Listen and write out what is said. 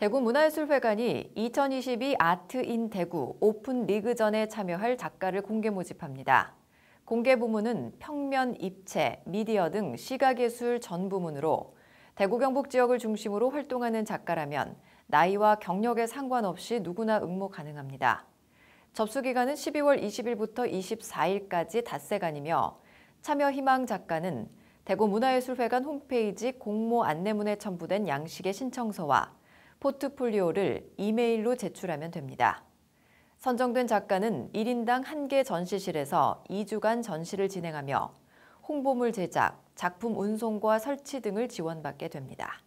대구문화예술회관이 2022 아트인 대구 오픈 리그전에 참여할 작가를 공개 모집합니다. 공개 부문은 평면, 입체, 미디어 등 시각예술 전 부문으로 대구 경북 지역을 중심으로 활동하는 작가라면 나이와 경력에 상관없이 누구나 응모 가능합니다. 접수 기간은 12월 20일부터 24일까지 닷새간이며 참여 희망 작가는 대구문화예술회관 홈페이지 공모 안내문에 첨부된 양식의 신청서와 포트폴리오를 이메일로 제출하면 됩니다. 선정된 작가는 1인당 1개 전시실에서 2주간 전시를 진행하며 홍보물 제작, 작품 운송과 설치 등을 지원받게 됩니다.